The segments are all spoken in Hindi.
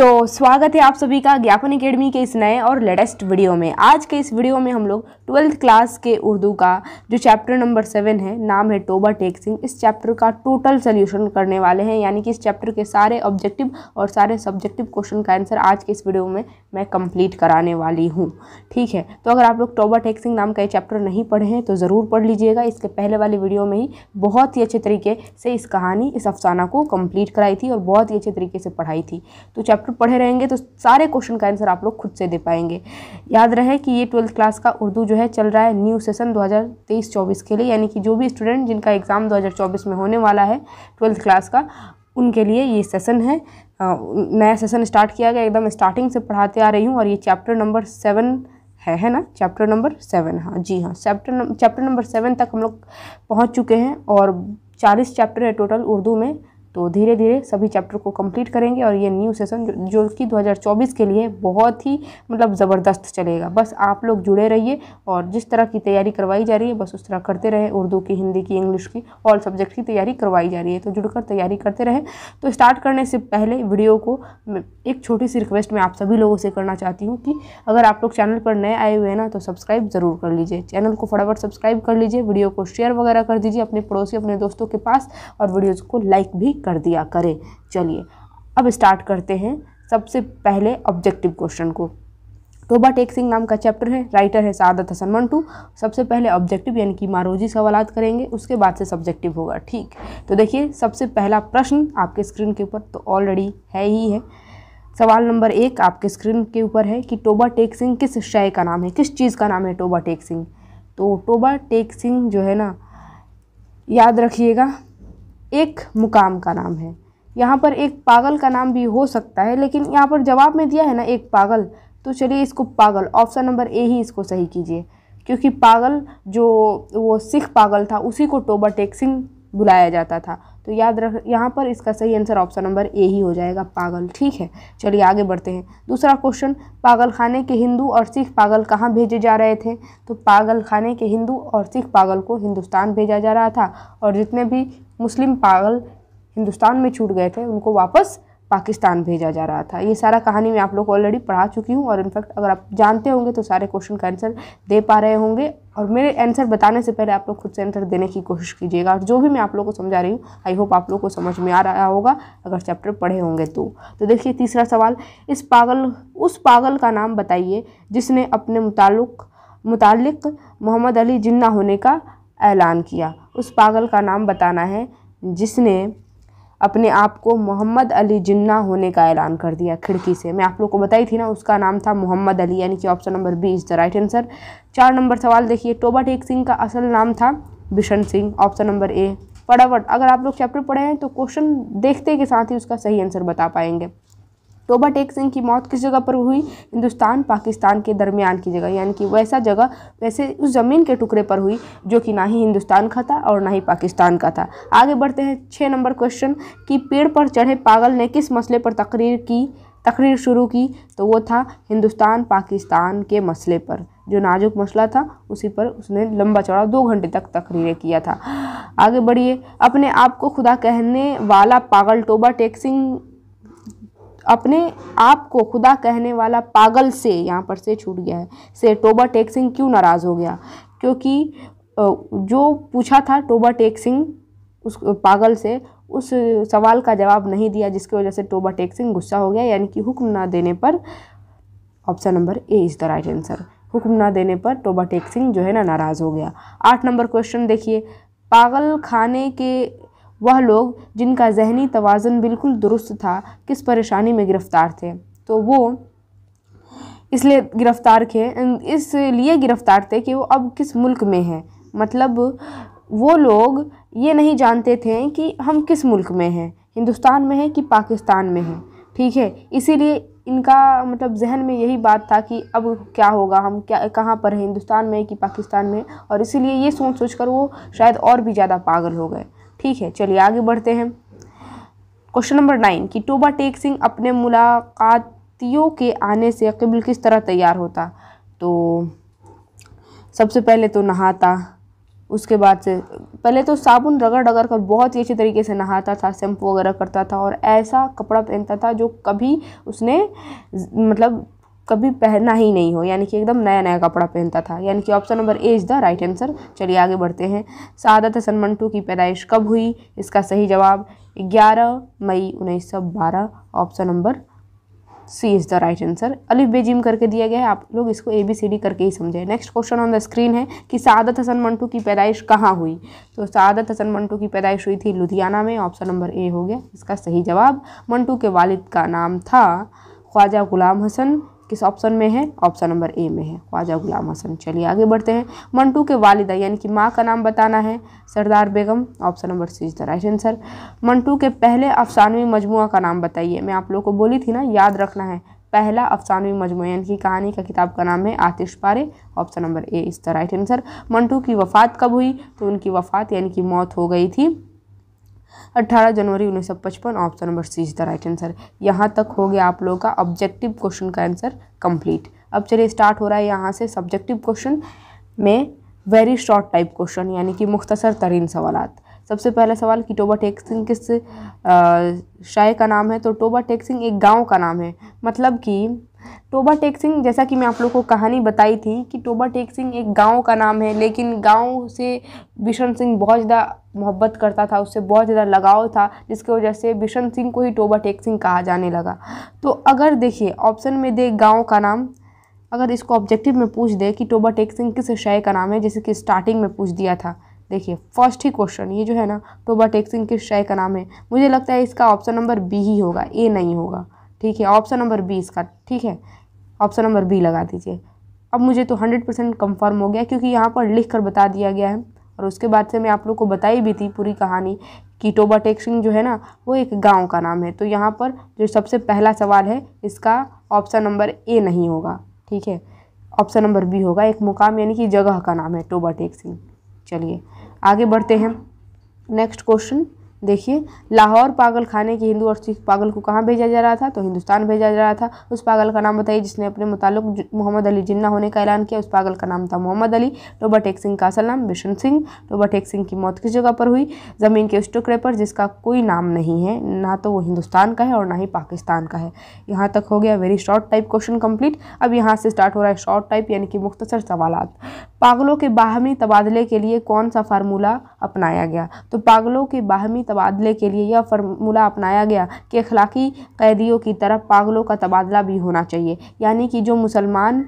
तो स्वागत है आप सभी का ज्ञापन एकेडमी के इस नए और लेटेस्ट वीडियो में आज के इस वीडियो में हम लोग ट्वेल्थ क्लास के उर्दू का जो चैप्टर नंबर सेवन है नाम है टोबा टेक सिंह इस चैप्टर का टोटल सोल्यूशन करने वाले हैं यानी कि इस चैप्टर के सारे ऑब्जेक्टिव और सारे सब्जेक्टिव क्वेश्चन का आंसर आज के इस वीडियो में मैं कंप्लीट कराने वाली हूँ ठीक है तो अगर आप लोग टोबा टेक सिंह नाम का ये चैप्टर नहीं पढ़े हैं तो ज़रूर पढ़ लीजिएगा इसके पहले वाले वीडियो में ही बहुत ही अच्छे तरीके से इस कहानी इस अफसाना को कम्प्लीट कराई थी और बहुत ही अच्छे तरीके से पढ़ाई थी तो चैप्टर आप पढ़े रहेंगे तो सारे क्वेश्चन का आंसर आप लोग खुद से दे पाएंगे याद रहे कि ये ट्वेल्थ क्लास का उर्दू जो है चल रहा है न्यू सेशन 2023-24 के लिए यानी कि जो भी स्टूडेंट जिनका एग्ज़ाम 2024 में होने वाला है ट्वेल्थ क्लास का उनके लिए ये सेशन है नया सेशन स्टार्ट किया गया एकदम स्टार्टिंग से पढ़ाते आ रही हूँ और ये चैप्टर नंबर सेवन है है ना चैप्टर नंबर सेवन हाँ जी हाँ चैप्टर चैप्टर नंबर सेवन तक हम लोग पहुँच चुके हैं और चालीस चैप्टर है टोटल उर्दू में तो धीरे धीरे सभी चैप्टर को कंप्लीट करेंगे और ये न्यू सेशन जो, कि 2024 के लिए बहुत ही मतलब ज़बरदस्त चलेगा बस आप लोग जुड़े रहिए और जिस तरह की तैयारी करवाई जा रही है बस उस तरह करते रहें उर्दू की हिंदी की इंग्लिश की ऑल सब्जेक्ट की तैयारी करवाई जा रही है तो जुड़कर तैयारी करते रहें तो स्टार्ट करने से पहले वीडियो को एक छोटी सी रिक्वेस्ट मैं आप सभी लोगों से करना चाहती हूँ कि अगर आप लोग चैनल पर नए आए हुए हैं ना तो सब्सक्राइब ज़रूर कर लीजिए चैनल को फटाफट सब्सक्राइब कर लीजिए वीडियो को शेयर वगैरह कर दीजिए अपने पड़ोसी अपने दोस्तों के पास और वीडियोज़ को लाइक भी कर दिया करें चलिए अब स्टार्ट करते हैं सबसे पहले ऑब्जेक्टिव क्वेश्चन को टोबा टेक सिंह नाम का चैप्टर है राइटर है सादत हसन मंटू सबसे पहले ऑब्जेक्टिव यानी कि मारोजी सवाल करेंगे उसके बाद से सब्जेक्टिव होगा ठीक तो देखिए सबसे पहला प्रश्न आपके स्क्रीन के ऊपर तो ऑलरेडी है ही है सवाल नंबर एक आपके स्क्रीन के ऊपर है कि टोबा टेक सिंह किस शय का नाम है किस चीज़ का नाम है टोबा टेक सिंह तो टोबा टेक सिंह जो है ना याद रखिएगा एक मुकाम का नाम है यहाँ पर एक पागल का नाम भी हो सकता है लेकिन यहाँ पर जवाब में दिया है ना एक पागल तो चलिए इसको पागल ऑप्शन नंबर ए ही इसको सही कीजिए क्योंकि पागल जो वो सिख पागल था उसी को टोबा टेक्सिंग बुलाया जाता था तो याद रख यहाँ पर इसका सही आंसर ऑप्शन नंबर ए ही हो जाएगा पागल ठीक है चलिए आगे बढ़ते हैं दूसरा क्वेश्चन पागल खाने के हिंदू और सिख पागल कहाँ भेजे जा रहे थे तो पागल खाने के हिंदू और सिख पागल को हिंदुस्तान भेजा जा रहा था और जितने भी मुस्लिम पागल हिंदुस्तान में छूट गए थे उनको वापस पाकिस्तान भेजा जा रहा था ये सारा कहानी मैं आप लोग को ऑलरेडी पढ़ा चुकी हूँ और इनफैक्ट अगर आप जानते होंगे तो सारे क्वेश्चन का आंसर दे पा रहे होंगे और मेरे आंसर बताने से पहले आप लोग खुद से आंसर देने की कोशिश कीजिएगा और जो भी मैं आप लोग को समझा रही हूँ आई होप आप लोग को समझ में आ रहा होगा अगर चैप्टर पढ़े होंगे तो तो देखिए तीसरा सवाल इस पागल उस पागल का नाम बताइए जिसने अपने मुतल मुतल मोहम्मद अली जिन्ना होने का ऐलान किया उस पागल का नाम बताना है जिसने अपने आप को मोहम्मद अली जिन्ना होने का ऐलान कर दिया खिड़की से मैं आप लोग को बताई थी ना उसका नाम था मोहम्मद अली यानी कि option number B is the right answer चार नंबर सवाल देखिए टोबा टेक सिंह का असल नाम था Bishan Singh option number A पड़ावट अगर आप लोग चैप्टर पढ़े हैं तो क्वेश्चन देखते के साथ ही उसका सही आंसर बता पाएंगे टोबा टेक सिंह की मौत किस जगह पर हुई हिंदुस्तान पाकिस्तान के दरमियान की जगह यानी कि वैसा जगह वैसे उस ज़मीन के टुकड़े पर हुई जो कि ना ही हिंदुस्तान का था और ना ही पाकिस्तान का था आगे बढ़ते हैं छः नंबर क्वेश्चन कि पेड़ पर चढ़े पागल ने किस मसले पर तकरीर की तकरीर शुरू की तो वो था हिंदुस्तान पाकिस्तान के मसले पर जो नाजुक मसला था उसी पर उसने लंबा चौड़ा दो घंटे तक तकरीरें किया था आगे बढ़िए अपने आप को खुदा कहने वाला पागल टोबा टेक सिंह अपने आप को खुदा कहने वाला पागल से यहाँ पर से छूट गया है से टोबा टेक सिंह क्यों नाराज़ हो गया क्योंकि जो पूछा था टोबा टेक सिंह उस पागल से उस सवाल का जवाब नहीं दिया जिसकी वजह से टोबा टेक सिंह गुस्सा हो गया यानी कि हुक्म ना देने पर option number A is the right answer हुक्म ना देने पर टोबा टेक सिंह जो है ना नाराज़ हो गया आठ नंबर क्वेश्चन देखिए पागल खाने के वह लोग जिनका जहनी तोज़न बिल्कुल दुरुस्त था किस परेशानी में गिरफ़्तार थे तो वो इसलिए गिरफ़्तार थे इसलिए गिरफ़्तार थे कि वो अब किस मुल्क में हैं मतलब वो लोग ये नहीं जानते थे कि हम किस मुल्क में हैं हिंदुस्तान में हैं कि पाकिस्तान में हैं ठीक है इसीलिए इनका मतलब जहन में यही बात था कि अब क्या होगा हम क्या कहाँ पर हैं हिंदुस्तान में कि पाकिस्तान में और इसीलिए ये सोच सोच कर वो शायद और भी ज़्यादा पागल हो गए ठीक है चलिए आगे बढ़ते हैं क्वेश्चन नंबर नाइन कि टोबा टेक सिंह अपने मुलाकातियों के आने से कबल किस तरह तैयार होता तो सबसे पहले तो नहाता उसके बाद से पहले तो साबुन रगड़ रगड़ कर बहुत ही अच्छे तरीके से नहाता था शैम्पू वगैरह करता था और ऐसा कपड़ा पहनता था जो कभी उसने मतलब कभी पहना ही नहीं हो यानी कि एकदम नया नया कपड़ा पहनता था यानी कि option number A is the right answer चलिए आगे बढ़ते हैं सादत हसन मंटू की पैदाइश कब हुई इसका सही जवाब ग्यारह मई उन्नीस option number C is the right answer अलिफ बेजीम करके दिया गया है आप लोग इसको ए बी सी डी करके ही समझें next question on the screen है कि सादत हसन मंटू की पैदाइश कहाँ हुई तो सादत हसन मंटू की पैदाइश हुई थी लुधियाना में ऑप्शन नंबर ए हो गया इसका सही जवाब मंटू के वालिद का नाम था ख्वाजा गुलाम हसन किस ऑप्शन में है ऑप्शन नंबर ए में है ख्वाजा गुलाम हसन चलिए आगे बढ़ते हैं मंटू के वालिदा यानी कि माँ का नाम बताना है Sardar Begum option number C is the right answer Manto के पहले अफसानवी मजमू का नाम बताइए मैं आप लोग को बोली थी ना याद रखना है पहला अफसानवी मजमू यानी कि कहानी का किताब का नाम है Atish Pare option number A is the right answer Manto की वफ़ात कब हुई तो उनकी वफ़ात यानी कि मौत हो गई थी 18 जनवरी 1955 option number C is the right answer यहाँ तक हो गया आप लोगों का ऑब्जेक्टिव क्वेश्चन का आंसर कंप्लीट अब चलिए स्टार्ट हो रहा है यहाँ से सब्जेक्टिव क्वेश्चन में वेरी शॉर्ट टाइप क्वेश्चन यानी कि मुख्तसर तरीन सवाल सबसे पहला सवाल कि टोबा टेक्सिंग किस शायर का नाम है तो टोबा टेक्सिंग एक गांव का नाम है मतलब कि टोबा टेक सिंह जैसा कि मैं आप लोग को कहानी बताई थी कि टोबा टेक सिंह एक गांव का नाम है लेकिन गांव से बिशन सिंह बहुत ज़्यादा मोहब्बत करता था उससे बहुत ज़्यादा लगाव था जिसकी वजह से बिशन सिंह को ही टोबा टेक सिंह कहा जाने लगा तो अगर देखिए ऑप्शन में दे गाँव का नाम अगर इसको ऑब्जेक्टिव में पूछ दे कि टोबा टेक सिंह किस शय का नाम है जैसे कि स्टार्टिंग में पूछ दिया था देखिए फर्स्ट ही क्वेश्चन ये जो है ना टोबा टेक सिंह किस शय का नाम है मुझे लगता है इसका ऑप्शन नंबर बी ही होगा ए नहीं होगा ठीक है ऑप्शन नंबर बी इसका ठीक है ऑप्शन नंबर बी लगा दीजिए अब मुझे तो हंड्रेड परसेंट कंफर्म हो गया क्योंकि यहाँ पर लिख कर बता दिया गया है और उसके बाद से मैं आप लोग को बताई भी थी पूरी कहानी कि टोबा टेक्सिंग जो है ना वो एक गांव का नाम है तो यहाँ पर जो सबसे पहला सवाल है इसका ऑप्शन नंबर ए नहीं होगा ठीक है ऑप्शन नंबर बी होगा एक मुकाम यानी कि जगह का नाम है टोबा टेक्सिंग चलिए आगे बढ़ते हैं नेक्स्ट क्वेश्चन देखिए लाहौर पागल खाने के हिंदू और सिख पागल को कहाँ भेजा जा रहा था तो हिंदुस्तान भेजा जा रहा था उस पागल का नाम बताइए जिसने अपने मुतालक मोहम्मद अली जिन्ना होने का ऐलान किया उस पागल का नाम था मोहम्मद अली रोबर्ट एक सिंह का असल नाम बिशन सिंह रोबर्ट एक सिंह की मौत किस जगह पर हुई ज़मीन के उस टुकड़े पर जिसका कोई नाम नहीं है ना तो वो हिंदुस्तान का है और ना ही पाकिस्तान का है यहाँ तक हो गया very short type question complete अब यहाँ से स्टार्ट हो रहा है शॉर्ट टाइप यानी कि मुख्तसर सवाल पागलों के बाहमी तबादले के लिए कौन सा फार्मूला अपनाया गया तो पागलों के बाहमी तबादले के लिए यह फार्मूला अपनाया गया कि अखलाकी कैदियों की तरफ पागलों का तबादला भी होना चाहिए यानी कि जो मुसलमान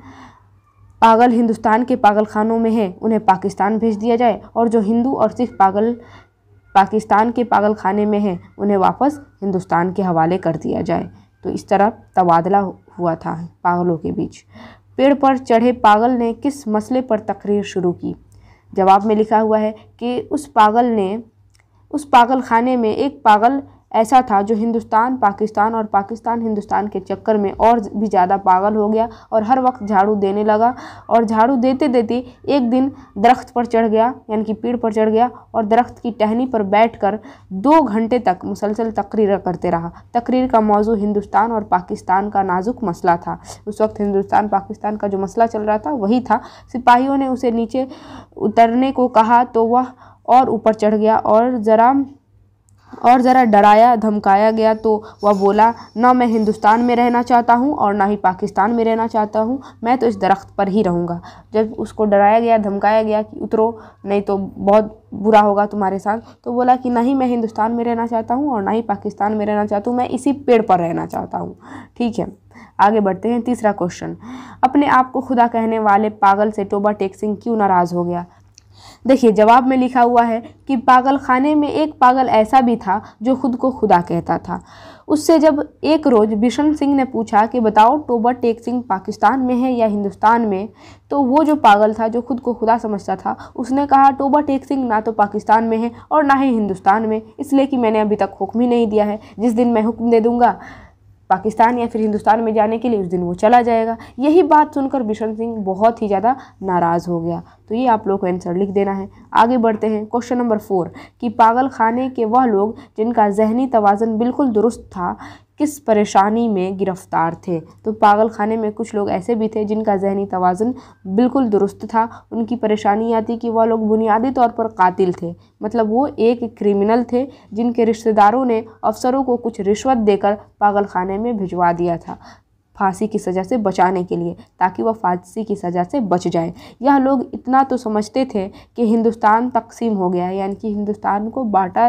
पागल हिंदुस्तान के पागल खानों में हैं उन्हें पाकिस्तान भेज दिया जाए और जो हिंदू और सिख पागल पाकिस्तान के पागल खाने में हैं उन्हें वापस हिंदुस्तान के हवाले कर दिया जाए तो इस तरह तबादला हुआ था पागलों के बीच पेड़ पर चढ़े पागल ने किस मसले पर तकरीर शुरू की जवाब में लिखा हुआ है कि उस पागल ने उस पागल खाने में एक पागल ऐसा था जो हिंदुस्तान पाकिस्तान और पाकिस्तान हिंदुस्तान के चक्कर में और भी ज़्यादा पागल हो गया और हर वक्त झाड़ू देने लगा और झाड़ू देते देते एक दिन दरख्त पर चढ़ गया यानी कि पेड़ पर चढ़ गया और दरख्त की टहनी पर बैठकर दो घंटे तक मुसलसल तकरीर करते रहा तकरीर का मौजू हिंदुस्तान और पाकिस्तान का नाजुक मसला था उस वक्त हिंदुस्तान पाकिस्तान का जो मसला चल रहा था वही था सिपाहियों ने उसे नीचे उतरने को कहा तो वह और ऊपर चढ़ गया और ज़रा और ज़रा डराया धमकाया गया तो वह बोला ना मैं हिंदुस्तान में रहना चाहता हूँ और ना ही पाकिस्तान में रहना चाहता हूँ मैं तो इस दरख्त पर ही रहूँगा जब उसको डराया गया धमकाया गया कि उतरो नहीं तो बहुत बुरा होगा तुम्हारे साथ तो बोला कि नहीं मैं हिंदुस्तान में रहना चाहता हूँ और ना ही पाकिस्तान में रहना चाहता हूँ मैं इसी पेड़ पर रहना चाहता हूँ ठीक है आगे बढ़ते हैं तीसरा क्वेश्चन अपने आप को खुदा कहने वाले पागल से टोबा टेक सिंह क्यों नाराज़ हो गया देखिए जवाब में लिखा हुआ है कि पागल खाने में एक पागल ऐसा भी था जो खुद को खुदा कहता था उससे जब एक रोज़ बिशन सिंह ने पूछा कि बताओ टोबा टेक सिंह पाकिस्तान में है या हिंदुस्तान में तो वो जो पागल था जो खुद को खुदा समझता था उसने कहा टोबा टेक सिंह ना तो पाकिस्तान में है और ना ही हिंदुस्तान में इसलिए कि मैंने अभी तक हुक्म ही नहीं दिया है जिस दिन मैं हुक्म दे दूँगा पाकिस्तान या फिर हिंदुस्तान में जाने के लिए उस दिन वो चला जाएगा यही बात सुनकर बिशन सिंह बहुत ही ज़्यादा नाराज़ हो गया तो ये आप लोग को आंसर लिख देना है आगे बढ़ते हैं क्वेश्चन नंबर फोर कि पागल खाने के वह लोग जिनका जहनी तोज़न बिल्कुल दुरुस्त था किस परेशानी में गिरफ़्तार थे तो पागल खाने में कुछ लोग ऐसे भी थे जिनका जहनी तोज़न बिल्कुल दुरुस्त था उनकी परेशानी यह थी कि वह लोग बुनियादी तौर पर कातिल थे मतलब वो एक क्रिमिनल थे जिनके रिश्तेदारों ने अफसरों को कुछ रिश्वत देकर पागल खाने में भिजवा दिया था फांसी की सज़ा से बचाने के लिए ताकि वह फांसी की सज़ा से बच जाए यह लोग इतना तो समझते थे कि हिंदुस्तान तकसीम हो गया है यानी कि हिंदुस्तान को बांटा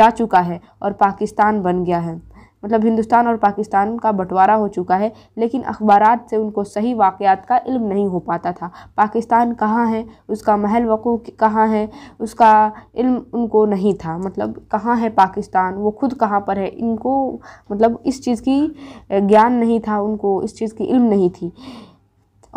जा चुका है और पाकिस्तान बन गया है मतलब हिंदुस्तान और पाकिस्तान का बंटवारा हो चुका है लेकिन अखबार से उनको सही वाक़ात का इल्म नहीं हो पाता था पाकिस्तान कहाँ है उसका महल वकू कहाँ है उसका इल्म उनको नहीं था मतलब कहाँ है पाकिस्तान वो खुद कहाँ पर है इनको मतलब इस चीज़ की ज्ञान नहीं था उनको इस चीज़ की इल्म नहीं थी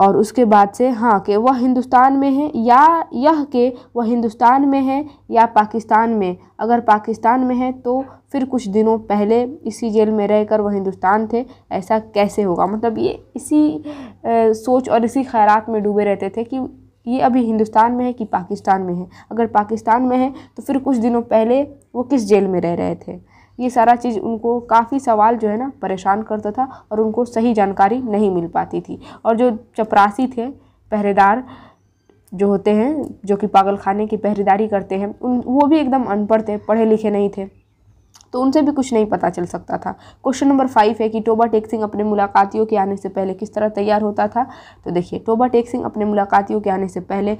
और उसके बाद से हाँ के वह हिंदुस्तान में है या यह के वह हिंदुस्तान में है या पाकिस्तान में अगर पाकिस्तान में है तो फिर कुछ दिनों पहले इसी जेल में रहकर वह हिंदुस्तान थे ऐसा कैसे होगा मतलब ये इसी ए, सोच और इसी खैरात में डूबे रहते थे कि ये अभी हिंदुस्तान में है कि पाकिस्तान में है अगर पाकिस्तान में है तो फिर कुछ दिनों पहले वो किस जेल में रह रहे थे ये सारा चीज़ उनको काफ़ी सवाल जो है ना परेशान करता था और उनको सही जानकारी नहीं मिल पाती थी और जो चपरासी थे पहरेदार जो होते हैं जो कि पागल खाने की पहरेदारी करते हैं उन वो भी एकदम अनपढ़ थे पढ़े लिखे नहीं थे तो उनसे भी कुछ नहीं पता चल सकता था क्वेश्चन नंबर फाइव है कि टोबा टेक सिंह अपने मुलाकातियों के आने से पहले किस तरह तैयार होता था तो देखिए टोबा टेक सिंह अपने मुलाकातियों के आने से पहले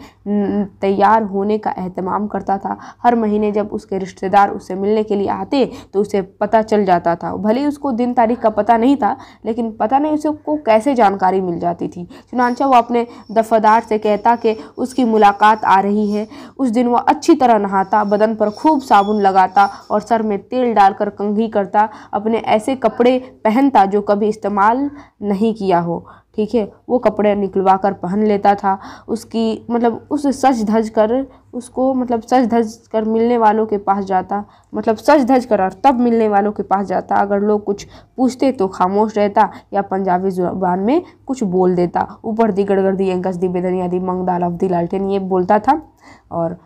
तैयार होने का अहतमाम करता था हर महीने जब उसके रिश्तेदार उससे मिलने के लिए आते तो उसे पता चल जाता था भले ही उसको दिन तारीख का पता नहीं था लेकिन पता नहीं उसे को कैसे जानकारी मिल जाती थी चुनानचा वो अपने दफादार से कहता कि उसकी मुलाकात आ रही है उस दिन वह अच्छी तरह नहाता बदन पर खूब साबुन लगाता और सर में तेल डालकर कंघी करता अपने ऐसे कपड़े पहनता जो कभी इस्तेमाल नहीं किया हो ठीक है वो कपड़े निकलवा कर पहन लेता था उसकी मतलब उस सच धज कर उसको मतलब सच धज कर मिलने वालों के पास जाता मतलब सच धज कर और तब मिलने वालों के पास जाता अगर लोग कुछ पूछते तो खामोश रहता या पंजाबी जुबान में कुछ बोल देता ऊपर दी गड़गड़ दी एंकस दी बेदनिया दी मंग दाल अवधि लालटेन ये बोलता था और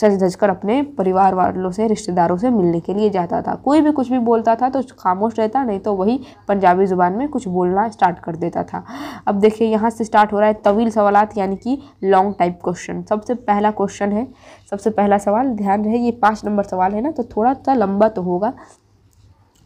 सज धज कर अपने परिवार वालों से रिश्तेदारों से मिलने के लिए जाता था कोई भी कुछ भी बोलता था तो खामोश रहता नहीं तो वही पंजाबी ज़ुबान में कुछ बोलना स्टार्ट कर देता था अब देखिए यहाँ से स्टार्ट हो रहा है तवील सवाल यानी कि लॉन्ग टाइप क्वेश्चन सबसे पहला क्वेश्चन है सबसे पहला सवाल ध्यान रहे ये पाँच नंबर सवाल है ना तो थोड़ा सा लंबा तो होगा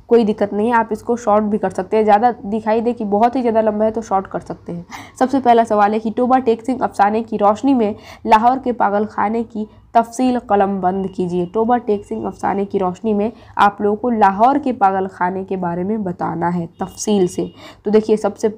कोई दिक्कत नहीं है आप इसको शॉर्ट भी कर सकते हैं ज़्यादा दिखाई दे कि बहुत ही ज़्यादा लंबा है तो शॉर्ट कर सकते हैं सबसे पहला सवाल है कि टोबा टेक सिंह अफसाने की रोशनी में लाहौर के पागल खाने की तफसील कलम बंद कीजिए टोबा टेक सिंह अफसाने की रोशनी में आप लोगों को लाहौर के पागल खाने के बारे में बताना है तफसील से तो देखिए सबसे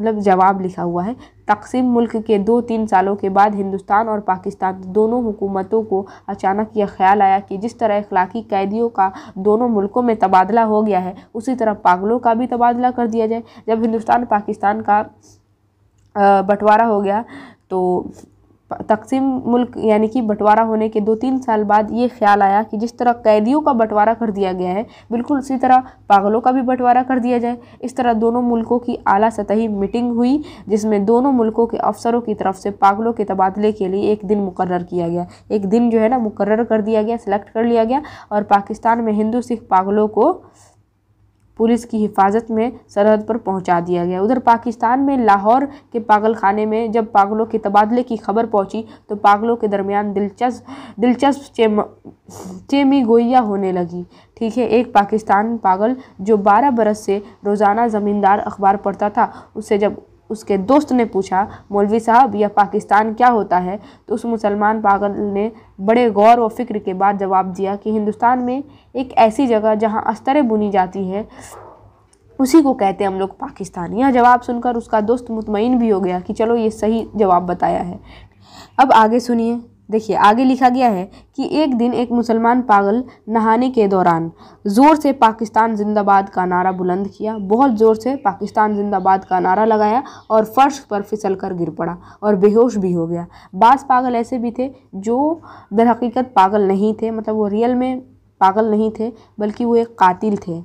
मतलब जवाब लिखा हुआ है तकसीम मुल्क के दो तीन सालों के बाद हिंदुस्तान और पाकिस्तान दोनों हुकूमतों को अचानक यह ख्याल आया कि जिस तरह इखलाकी कैदियों का दोनों मुल्कों में तबादला हो गया है उसी तरह पागलों का भी तबादला कर दिया जाए जब हिंदुस्तान पाकिस्तान का बंटवारा हो गया तो तकसीम मुल्क यानी कि बंटवारा होने के दो तीन साल बाद ये ख्याल आया कि जिस तरह कैदियों का बंटवारा कर दिया गया है बिल्कुल उसी तरह पागलों का भी बंटवारा कर दिया जाए इस तरह दोनों मुल्कों की आला सतही मीटिंग हुई जिसमें दोनों मुल्कों के अफसरों की तरफ से पागलों के तबादले के लिए एक दिन मुकर किया गया एक दिन जो है ना मुकर कर दिया गया सिलेक्ट कर लिया गया और पाकिस्तान में हिंदू सिख पागलों को पुलिस की हिफाजत में सरहद पर पहुंचा दिया गया उधर पाकिस्तान में लाहौर के पागल खाने में जब पागलों के तबादले की खबर पहुंची तो पागलों के दरमियान दिलचस्प दिलचस्प चेम चेमी गोइया होने लगी ठीक है एक पाकिस्तान पागल जो 12 बरस से रोज़ाना ज़मींदार अखबार पढ़ता था उससे जब उसके दोस्त ने पूछा मौलवी साहब यह पाकिस्तान क्या होता है तो उस मुसलमान पागल ने बड़े गौर व फिक्र के बाद जवाब दिया कि हिंदुस्तान में एक ऐसी जगह जहाँ अस्तरें बुनी जाती है उसी को कहते हैं हम लोग पाकिस्तान यह जवाब सुनकर उसका दोस्त मुतमिन भी हो गया कि चलो ये सही जवाब बताया है अब आगे सुनिए देखिए आगे लिखा गया है कि एक दिन एक मुसलमान पागल नहाने के दौरान ज़ोर से पाकिस्तान जिंदाबाद का नारा बुलंद किया बहुत ज़ोर से पाकिस्तान जिंदाबाद का नारा लगाया और फर्श पर फिसल कर गिर पड़ा और बेहोश भी हो गया बास पागल ऐसे भी थे जो दरहकीकत पागल नहीं थे मतलब वो रियल में पागल नहीं थे बल्कि वो एक कातिल थे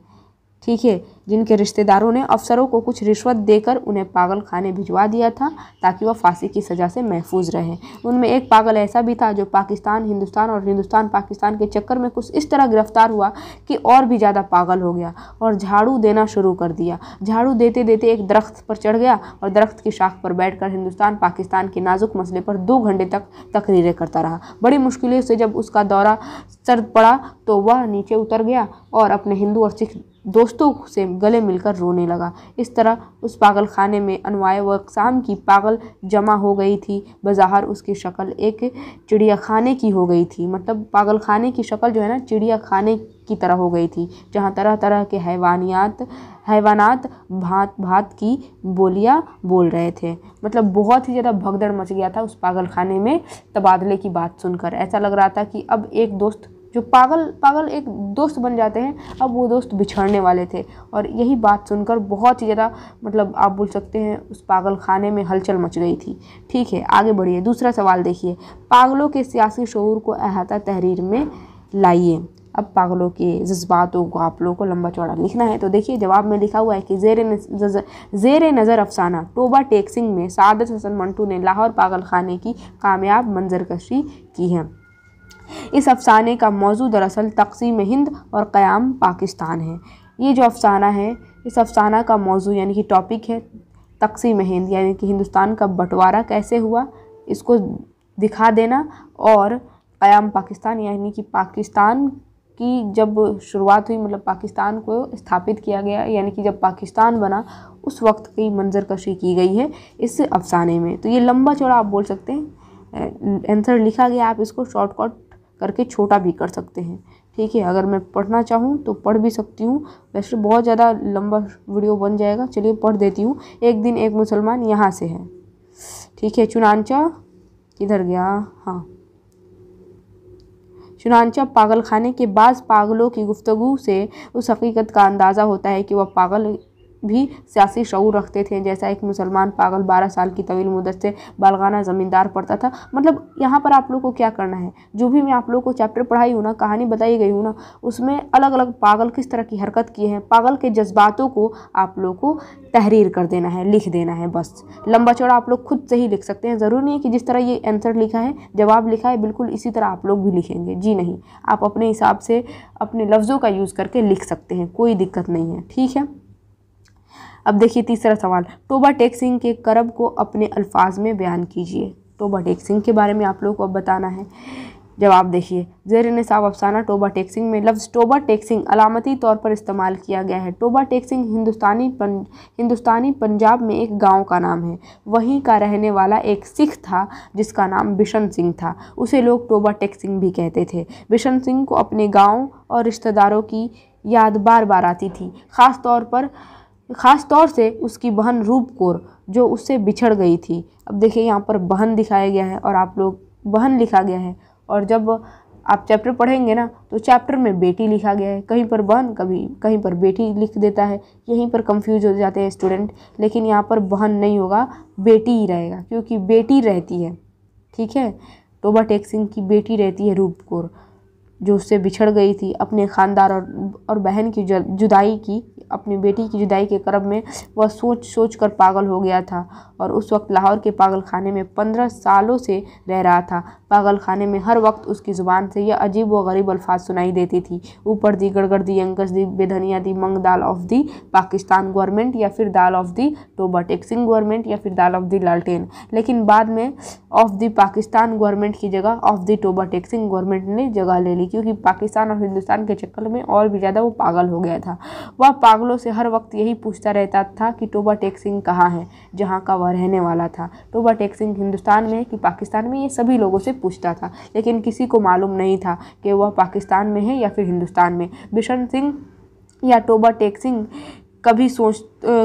ठीक है जिनके रिश्तेदारों ने अफसरों को कुछ रिश्वत देकर उन्हें पागल खाने भिजवा दिया था ताकि वह फांसी की सज़ा से महफूज रहे उनमें एक पागल ऐसा भी था जो पाकिस्तान हिंदुस्तान और हिंदुस्तान पाकिस्तान के चक्कर में कुछ इस तरह गिरफ्तार हुआ कि और भी ज़्यादा पागल हो गया और झाड़ू देना शुरू कर दिया झाड़ू देते देते एक दरख्त पर चढ़ गया और दरख्त की शाख पर बैठ हिंदुस्तान पाकिस्तान के नाजुक मसले पर दो घंटे तक तकरीरें करता रहा बड़ी मुश्किलों से जब उसका दौरा सर पड़ा तो वह नीचे उतर गया और अपने हिंदू और सिख दोस्तों से गले मिलकर रोने लगा इस तरह उस पागल खाने में अनवाय व अकसाम की पागल जमा हो गई थी बाहर उसकी शक्ल एक चिड़िया खाने की हो गई थी मतलब पागल खाने की शक्ल जो है ना चिड़िया खाने की तरह हो गई थी जहाँ तरह तरह के हैवानियात हैवानात भात भात की बोलियाँ बोल रहे थे मतलब बहुत ही ज़्यादा भगदड़ मच गया था उस पागल खाने में तबादले की बात सुनकर ऐसा लग रहा था कि अब एक दोस्त जो पागल पागल एक दोस्त बन जाते हैं अब वो दोस्त बिछड़ने वाले थे और यही बात सुनकर बहुत ही ज़्यादा मतलब आप बोल सकते हैं उस पागल खाने में हलचल मच गई थी ठीक है आगे बढ़िए दूसरा सवाल देखिए पागलों के सियासी शोर को अहाता तहरीर में लाइए अब पागलों के जज्बातों को आप लोगों को लंबा चौड़ा लिखना है तो देखिए जवाब में लिखा हुआ है कि जेर जेर नज़र अफसाना टोबा टेक्सिंग में सादत हसन मंटू ने लाहौर पागल खाने की कामयाब मंजरकशी की है इस अफसाने का मौजू दरअसल तकसीम हिंद और क़याम पाकिस्तान है ये जो अफसाना है इस अफसाना का मौजू यानी कि टॉपिक है तकसीम हिंद यानी कि हिंदुस्तान का बंटवारा कैसे हुआ इसको दिखा देना और क़याम पाकिस्तान यानी कि पाकिस्तान की जब शुरुआत हुई मतलब पाकिस्तान को स्थापित किया गया यानी कि जब पाकिस्तान बना उस वक्त की मंजर कशी की गई है इस अफसाने में तो ये लंबा चौड़ा आप बोल सकते हैं आंसर लिखा गया आप इसको शॉर्टकट करके छोटा भी कर सकते हैं ठीक है अगर मैं पढ़ना चाहूँ तो पढ़ भी सकती हूँ वैसे बहुत ज़्यादा लंबा वीडियो बन जाएगा चलिए पढ़ देती हूँ एक दिन एक मुसलमान यहाँ से है ठीक है चुनानचा किधर गया हाँ चुनानचा पागल खाने के बाद पागलों की गुफ्तगु से उस हकीकत का अंदाज़ा होता है कि वह पागल भी सियासी शूर रखते थे जैसा एक मुसलमान पागल बारह साल की तवील मुदत से बालगाना ज़मींदार पढ़ता था मतलब यहाँ पर आप लोग को क्या करना है जो भी मैं आप लोग को चैप्टर पढ़ाई हूँ ना कहानी बताई गई हूँ ना उसमें अलग अलग पागल किस तरह की हरकत किए हैं पागल के जज्बातों को आप लोग को तहरीर कर देना है लिख देना है बस लंबा चौड़ा आप लोग खुद से ही लिख सकते हैं ज़रूरी नहीं है कि जिस तरह ये आंसर लिखा है जवाब लिखा है बिल्कुल इसी तरह आप लोग भी लिखेंगे जी नहीं आप अपने हिसाब से अपने लफ्ज़ों का यूज़ करके लिख सकते हैं कोई दिक्कत नहीं है ठीक है अब देखिए तीसरा सवाल टोबा टेक सिंह के करब को अपने अल्फाज में बयान कीजिए टोबा टेक सिंह के बारे में आप लोगों को अब बताना है जवाब देखिए जेर निसाब अफसाना टोबा टेक्सिंग में लफ्ज़ टोबा टेक्सिंग अलामती तौर पर इस्तेमाल किया गया है टोबा टेक्सिंग हिंदुस्तानी पन हिंदुस्तानी पंजाब में एक गांव का नाम है वहीं का रहने वाला एक सिख था जिसका नाम बिशन सिंह था उसे लोग टोबा टेक्सिंग भी कहते थे बिशन सिंह को अपने गाँव और रिश्तेदारों की याद बार बार आती थी ख़ास तौर पर ख़ास तौर से उसकी बहन रूप कौर जो उससे बिछड़ गई थी अब देखिए यहाँ पर बहन दिखाया गया है और आप लोग बहन लिखा गया है और जब आप चैप्टर पढ़ेंगे ना तो चैप्टर में बेटी लिखा गया है कहीं पर बहन कभी कहीं पर बेटी लिख देता है यहीं पर कंफ्यूज हो जाते हैं स्टूडेंट लेकिन यहाँ पर बहन नहीं होगा बेटी ही रहेगा क्योंकि बेटी रहती है ठीक है तो टोबा टेक्सिंग की बेटी रहती है रूप कौर जो उससे बिछड़ गई थी अपने ख़ानदार और और बहन की जुदाई की अपनी बेटी की जुदाई के क्रम में वह सोच सोच कर पागल हो गया था और उस वक्त लाहौर के पागल खाने में पंद्रह सालों से रह रहा था पागल खाने में हर वक्त उसकी ज़ुबान से यह अजीब व गरीब अल्फाज सुनाई देती थी ऊपर दी गड़गड़ दी अंकस दी बेधनिया दी मंग दाल ऑफ दी पाकिस्तान गवर्नमेंट या फिर दाल of the Toba Tek Singh government या फिर दाल ऑफ दी लालटेन लेकिन बाद में ऑफ दी पाकिस्तान गवर्नमेंट की जगह of the Toba Tek Singh government ने जगह ले ली थी क्योंकि पाकिस्तान और हिंदुस्तान के चक्कर में और भी ज़्यादा वो पागल हो गया था वह पागलों से हर वक्त यही पूछता रहता था कि टोबा टेक सिंह कहाँ है जहाँ का वह रहने वाला था टोबा टेक सिंह हिंदुस्तान में कि पाकिस्तान में ये सभी लोगों से पूछता था लेकिन किसी को मालूम नहीं था कि वह पाकिस्तान में है या फिर हिंदुस्तान में बिशन सिंह या टोबा टेक सिंह कभी सोच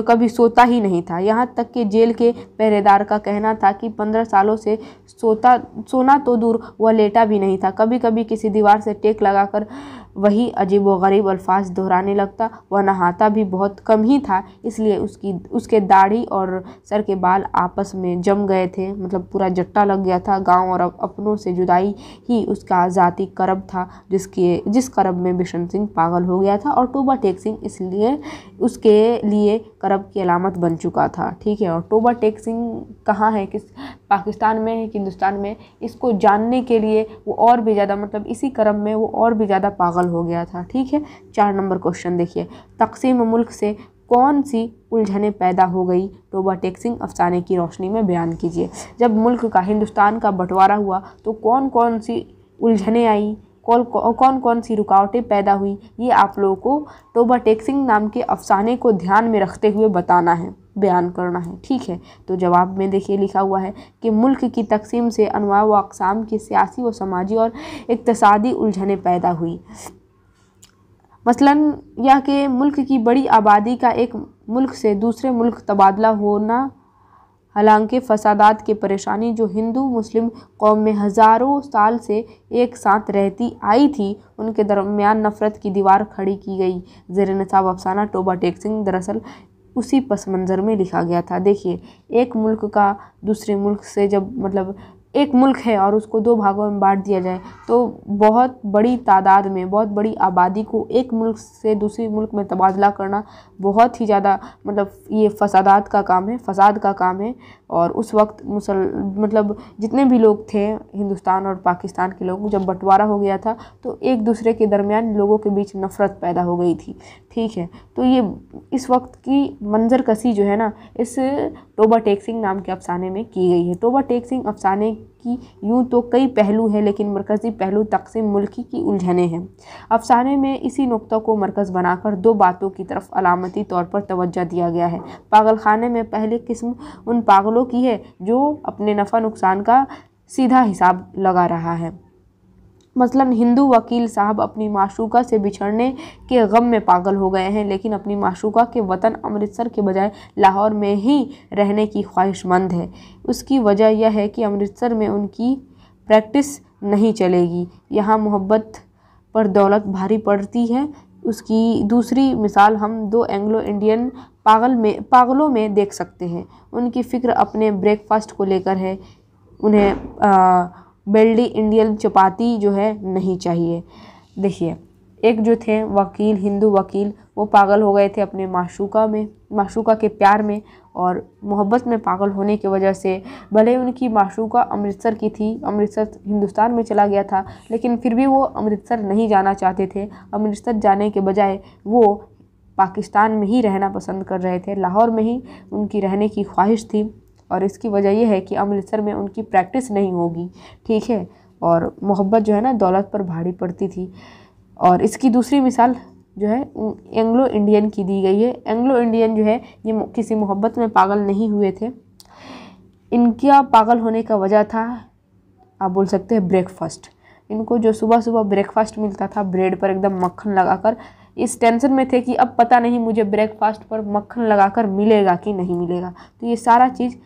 कभी सोता ही नहीं था यहाँ तक कि जेल के पहरेदार का कहना था कि पंद्रह सालों से सोता सोना तो दूर वह लेटा भी नहीं था कभी कभी किसी दीवार से टेक लगाकर वही अजीब व गरीब अल्फाज दोहराने लगता वह नहाता भी बहुत कम ही था इसलिए उसकी उसके दाढ़ी और सर के बाल आपस में जम गए थे मतलब पूरा जट्टा लग गया था गांव और अपनों से जुदाई ही उसका जाति करब था जिसके जिस करब में बिशन सिंह पागल हो गया था और टोबा टेक सिंह इसलिए उसके लिए करब की अलामत बन चुका था ठीक है और टोबा टेक सिंह कहाँ है किस पाकिस्तान में है कि हिंदुस्तान में इसको जानने के लिए वो और भी ज़्यादा मतलब इसी करब में वो और भी ज़्यादा पागल मुंतकल हो गया था ठीक है चार नंबर क्वेश्चन देखिए तकसीम मुल्क से कौन सी उलझने पैदा हो गई टोबा टेक्सिंग अफसाने की रोशनी में बयान कीजिए जब मुल्क का हिंदुस्तान का बंटवारा हुआ तो कौन कौन सी उलझने आई कौन कौन कौन सी रुकावटें पैदा हुई ये आप लोगों को टोबा टैक्सिंग नाम के अफसाने को ध्यान में रखते हुए बताना है बयान करना है ठीक है तो जवाब में देखिए लिखा हुआ है कि मुल्क की तकसीम से अनवा व अकसाम की सियासी व समाजी और इकतसादी उलझने पैदा हुई मसलन यह कि मुल्क की बड़ी आबादी का एक मुल्क से दूसरे मुल्क तबादला होना हालांकि फसादात की परेशानी जो हिंदू मुस्लिम कौम में हज़ारों साल से एक साथ रहती आई थी उनके दरमियान नफ़रत की दीवार खड़ी की गई जेर नसाब अफसाना टोबा टेक सिंह दरअसल उसी पस मंज़र में लिखा गया था देखिए एक मुल्क का दूसरे मुल्क से जब मतलब एक मुल्क है और उसको दो भागों में बाँट दिया जाए तो बहुत बड़ी तादाद में बहुत बड़ी आबादी को एक मुल्क से दूसरे मुल्क में तबादला करना बहुत ही ज़्यादा मतलब ये फसादात का काम है फसाद का काम है और उस वक्त मुसल मतलब जितने भी लोग थे हिंदुस्तान और पाकिस्तान के लोग जब बंटवारा हो गया था तो एक दूसरे के दरमियान लोगों के बीच नफ़रत पैदा हो गई थी ठीक है तो ये इस वक्त की मंज़रकशी जो है ना इस टोबा टेक सिंह नाम के अफसाने में की गई है टोबा टेक सिंह अफसाने की यूँ तो कई पहलू हैं लेकिन मरकज़ी पहलू तकसीम मुल्की की उलझने हैं अफसाने में इसी नुक़ को मरकज़ बनाकर दो बातों की तरफ अलामती तौर पर तोज्जा दिया गया है पागल खाने में पहली किस्म उन पागलों की है जो अपने नफ़ा नुकसान का सीधा हिसाब लगा रहा है मसलन हिंदू वकील साहब अपनी माशूका से बिछड़ने के गम में पागल हो गए हैं लेकिन अपनी माशूका के वतन अमृतसर के बजाय लाहौर में ही रहने की ख्वाहिशमंद है उसकी वजह यह है कि अमृतसर में उनकी प्रैक्टिस नहीं चलेगी यहाँ मोहब्बत पर दौलत भारी पड़ती है उसकी दूसरी मिसाल हम दो एंग्लो इंडियन पागल में पागलों में देख सकते हैं उनकी फ़िक्र अपने ब्रेकफास्ट को लेकर है उन्हें आ, बेल्डी इंडियन चपाती जो है नहीं चाहिए देखिए एक जो थे वकील हिंदू वकील वो पागल हो गए थे अपने माशूका में माशूका के प्यार में और मोहब्बत में पागल होने की वजह से भले उनकी माशूका अमृतसर की थी अमृतसर हिंदुस्तान में चला गया था लेकिन फिर भी वो अमृतसर नहीं जाना चाहते थे अमृतसर जाने के बजाय वो पाकिस्तान में ही रहना पसंद कर रहे थे लाहौर में ही उनकी रहने की ख्वाहिश थी और इसकी वजह यह है कि अमृतसर में उनकी प्रैक्टिस नहीं होगी ठीक है और मोहब्बत जो है ना दौलत पर भारी पड़ती थी और इसकी दूसरी मिसाल जो है एंग्लो इंडियन की दी गई है एंग्लो इंडियन जो है ये किसी मोहब्बत में पागल नहीं हुए थे इनका पागल होने का वजह था आप बोल सकते हैं ब्रेकफास्ट इनको जो सुबह सुबह ब्रेकफास्ट मिलता था ब्रेड पर एकदम मक्खन लगाकर इस टेंशन में थे कि अब पता नहीं मुझे ब्रेकफास्ट पर मक्खन लगाकर मिलेगा कि नहीं मिलेगा तो ये सारा चीज़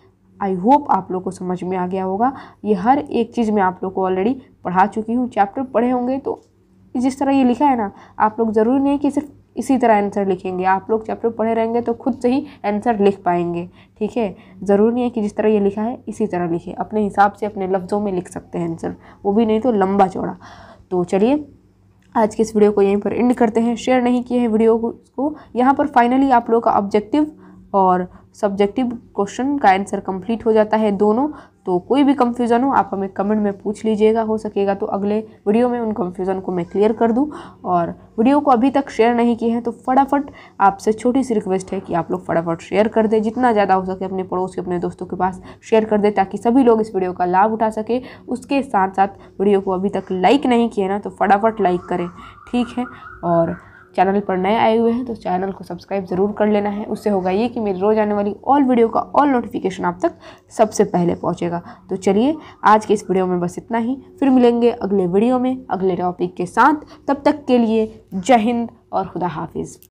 आई होप आप लोग को समझ में आ गया होगा ये हर एक चीज़ मैं आप लोग को ऑलरेडी पढ़ा चुकी हूँ चैप्टर पढ़े होंगे तो जिस तरह ये लिखा है ना आप लोग ज़रूरी नहीं कि सिर्फ इसी तरह आंसर लिखेंगे आप लोग चैप्टर पढ़े रहेंगे तो खुद से ही आंसर लिख पाएंगे ठीक है ज़रूरी नहीं है कि जिस तरह ये लिखा है इसी तरह लिखे अपने हिसाब से अपने लफ्ज़ों में लिख सकते हैं आंसर वो भी नहीं तो लंबा चौड़ा तो चलिए आज के इस वीडियो को यहीं पर एंड करते हैं शेयर नहीं किए हैं वीडियो को यहाँ पर फाइनली आप लोग का ऑब्जेक्टिव और सब्जेक्टिव क्वेश्चन का आंसर कंप्लीट हो जाता है दोनों तो कोई भी कंफ्यूजन हो आप हमें कमेंट में पूछ लीजिएगा हो सकेगा तो अगले वीडियो में उन कंफ्यूजन को मैं क्लियर कर दूं और वीडियो को अभी तक शेयर नहीं किए हैं तो फटाफट आपसे छोटी सी रिक्वेस्ट है कि आप लोग फटाफट शेयर कर दें जितना ज़्यादा हो सके अपने पड़ोस के अपने दोस्तों के पास शेयर कर दें ताकि सभी लोग इस वीडियो का लाभ उठा सके उसके साथ साथ वीडियो को अभी तक लाइक नहीं किए ना तो फटाफट लाइक करें ठीक है और चैनल पर नए आए हुए हैं तो चैनल को सब्सक्राइब ज़रूर कर लेना है उससे होगा ये कि मेरी रोज़ आने वाली ऑल वीडियो का ऑल नोटिफिकेशन आप तक सबसे पहले पहुँचेगा तो चलिए आज के इस वीडियो में बस इतना ही फिर मिलेंगे अगले वीडियो में अगले टॉपिक के साथ तब तक के लिए जय हिंद और खुदा हाफिज़